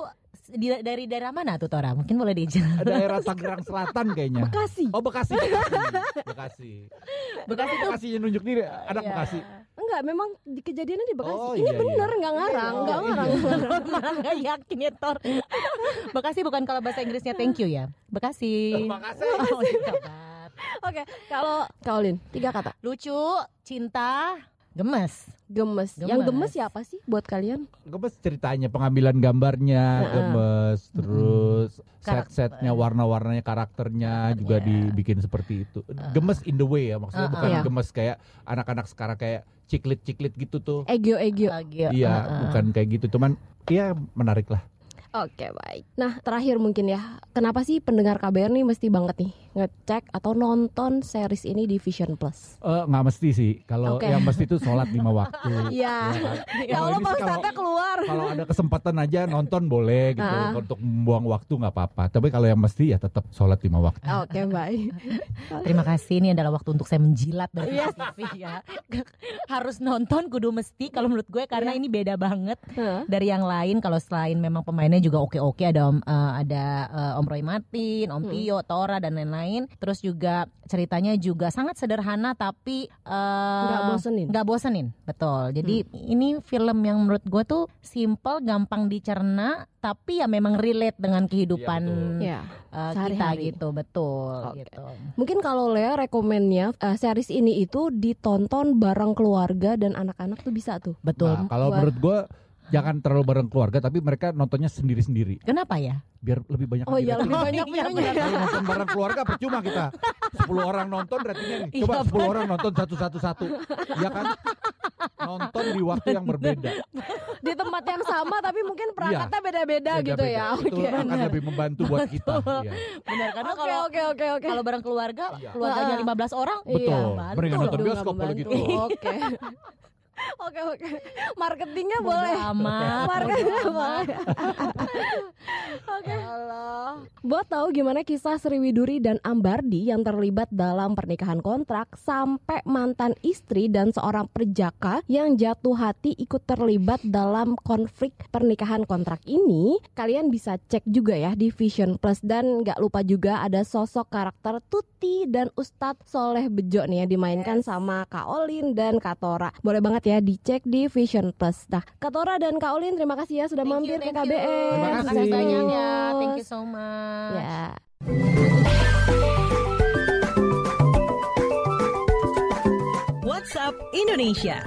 di, dari daerah mana tuh Tora? Mungkin boleh dijelaskan. Daerah Tangerang Selatan kayaknya. Bekasi. Oh Bekasi. Bekasi. Bekasi tuh. Bekasi yang nunjuk diri anak yeah. Bekasi. Enggak, memang di kejadiannya di Bekasi. Oh, ini iya, bener iya. Oh, nggak iya. ngarang, nggak oh, ngarang. Iya. Malah yakin ya Tor. Bekasi bukan kalau bahasa Inggrisnya thank you ya. Bekasi. Terima oh, kasih. Oh, iya, Oke, kalau Kaolin tiga kata. Lucu, cinta, Gemes. gemes. Gemes. Yang gemes ya apa sih buat kalian? Gemes ceritanya, pengambilan gambarnya, nah. gemes, terus hmm. set-setnya, eh. warna-warnanya, karakternya Karakter, juga yeah. dibikin seperti itu. Uh. Gemes in the way ya, maksudnya uh -uh. bukan yeah. gemes kayak anak-anak sekarang kayak ciklit-ciklit gitu tuh. Ego-ego. Iya, uh -uh. bukan kayak gitu, cuman ya menarik lah. Oke baik. Nah terakhir mungkin ya, kenapa sih pendengar KBR nih mesti banget nih ngecek atau nonton series ini di Vision Plus? Eh uh, nggak mesti sih. Kalau okay. yang mesti itu sholat lima waktu. Iya. iya kan? ya Allah Pak Ustadznya keluar. Kalau ada kesempatan aja nonton boleh gitu. uh. Untuk membuang waktu nggak apa-apa. Tapi kalau yang mesti ya tetap sholat lima waktu. Oke okay, baik. Terima kasih. Ini adalah waktu untuk saya menjilat dari yes. Iya. ya. Harus nonton kudu mesti. Kalau menurut gue karena yeah. ini beda banget uh. dari yang lain. Kalau selain memang pemainnya lainnya juga oke-oke ada uh, ada uh, Om Roy Martin, Om hmm. Tio, Tora dan lain-lain. Terus juga ceritanya juga sangat sederhana tapi eh, nggak Gak bosenin. Gak bosenin, betul. Jadi hmm. ini film yang menurut gue tuh simple, gampang dicerna, tapi ya memang relate dengan kehidupan ya, betul. uh, kita gitu betul okay. gitu. Mungkin kalau Lea rekomennya uh, series ini itu ditonton bareng keluarga dan anak-anak tuh bisa tuh. Betul. Nah, kalau menurut gue jangan terlalu bareng keluarga tapi mereka nontonnya sendiri-sendiri. Kenapa ya? Biar lebih banyak Oh iya, lebih banyak penyunya. Iya, kalau nonton bareng keluarga percuma kita. 10 orang nonton ratingnya nih. Coba iya, 10 orang nonton satu-satu-satu. Iya kan? Nonton di waktu yang berbeda. Di tempat yang sama tapi mungkin iya. perangkatnya beda-beda ya, gitu ya. Oke. okay. akan bener. lebih membantu buat kita. Iya. Benar karena okay, kalau oke oke oke. Kalau bareng keluarga, iya. keluarganya 15 orang. Iya, Betul. Iya, Mereka nonton bioskop kalau gitu. Oke. Oke oke. Marketingnya Bodo boleh. Amat. Marketingnya boleh. oke. Ya Buat tahu gimana kisah Sri Widuri dan Ambardi yang terlibat dalam pernikahan kontrak sampai mantan istri dan seorang perjaka yang jatuh hati ikut terlibat dalam konflik pernikahan kontrak ini, kalian bisa cek juga ya di Vision Plus dan nggak lupa juga ada sosok karakter Tuti dan Ustadz Soleh Bejo nih yang dimainkan yes. sama Kak Olin dan Kak Tora. Boleh banget ya ya dicek di Vision Plus. Nah, Katora dan Kak Olin terima kasih ya sudah thank mampir you, ke KBE. Terima kasih. Terima kasih banyak ya. Thank you so much. Ya. WhatsApp Indonesia.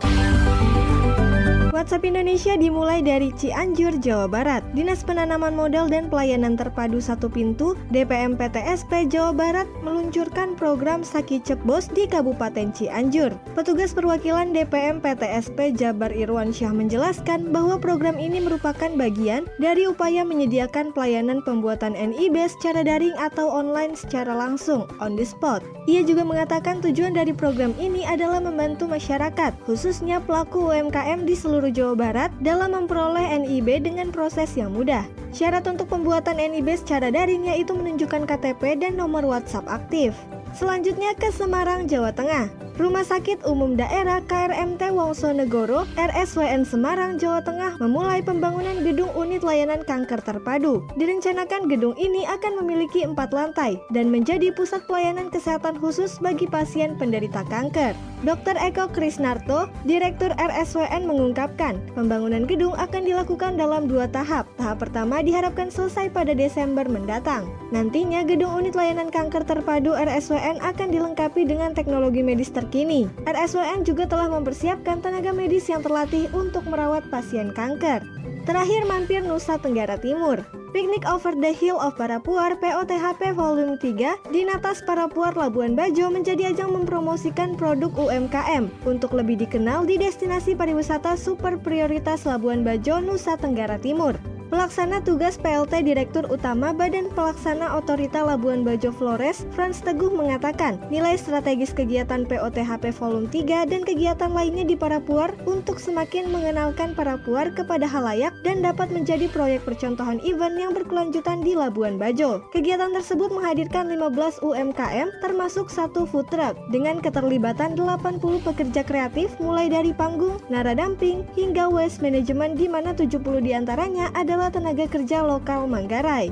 WhatsApp Indonesia dimulai dari Cianjur, Jawa Barat. Dinas Penanaman Modal dan Pelayanan Terpadu Satu Pintu DPM PTSP Jawa Barat meluncurkan program Saki Cebos di Kabupaten Cianjur. Petugas perwakilan DPM PTSP Jabar Irwan Syah menjelaskan bahwa program ini merupakan bagian dari upaya menyediakan pelayanan pembuatan NIB secara daring atau online secara langsung on the spot. Ia juga mengatakan tujuan dari program ini adalah membantu masyarakat, khususnya pelaku UMKM di seluruh seluruh Jawa Barat dalam memperoleh NIB dengan proses yang mudah. Syarat untuk pembuatan NIB secara daring yaitu menunjukkan KTP dan nomor WhatsApp aktif. Selanjutnya ke Semarang, Jawa Tengah. Rumah Sakit Umum Daerah KRMT Wongsonegoro, RSWN Semarang, Jawa Tengah memulai pembangunan gedung unit layanan kanker terpadu. Direncanakan gedung ini akan memiliki empat lantai dan menjadi pusat pelayanan kesehatan khusus bagi pasien penderita kanker. Dr. Eko Krisnarto, Direktur RSWN mengungkapkan, pembangunan gedung akan dilakukan dalam dua tahap. Tahap pertama diharapkan selesai pada Desember mendatang. Nantinya gedung unit layanan kanker terpadu RSWN akan dilengkapi dengan teknologi medis terkini. Kini, RSWN juga telah mempersiapkan tenaga medis yang terlatih untuk merawat pasien kanker. Terakhir mampir Nusa Tenggara Timur. Piknik Over the Hill of Parapuar POTHP Volume 3 di Natas Parapuar Labuan Bajo menjadi ajang mempromosikan produk UMKM untuk lebih dikenal di destinasi pariwisata super prioritas Labuan Bajo, Nusa Tenggara Timur. Pelaksana tugas PLT Direktur Utama Badan Pelaksana Otorita Labuan Bajo Flores, Franz Teguh mengatakan, nilai strategis kegiatan POTHP Volume 3 dan kegiatan lainnya di Parapuar untuk semakin mengenalkan Parapuar kepada halayak dan dapat menjadi proyek percontohan event yang berkelanjutan di Labuan Bajo. Kegiatan tersebut menghadirkan 15 UMKM termasuk satu food truck dengan keterlibatan 80 pekerja kreatif mulai dari panggung, nara damping, hingga waste management di mana 70 diantaranya adalah masalah tenaga kerja lokal Manggarai.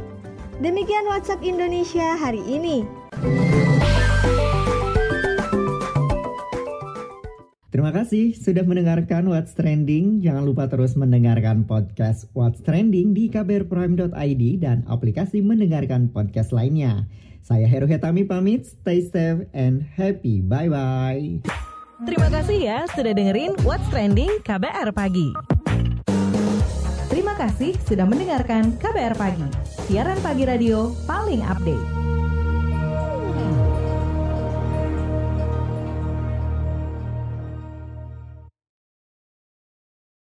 Demikian WhatsApp Indonesia hari ini. Terima kasih sudah mendengarkan What's Trending. Jangan lupa terus mendengarkan podcast What's Trending di kbrprime.id dan aplikasi mendengarkan podcast lainnya. Saya Heru Hetami pamit, stay safe and happy. Bye-bye. Terima kasih ya sudah dengerin What's Trending KBR Pagi. Terima kasih sudah mendengarkan KBR Pagi, siaran pagi radio paling update.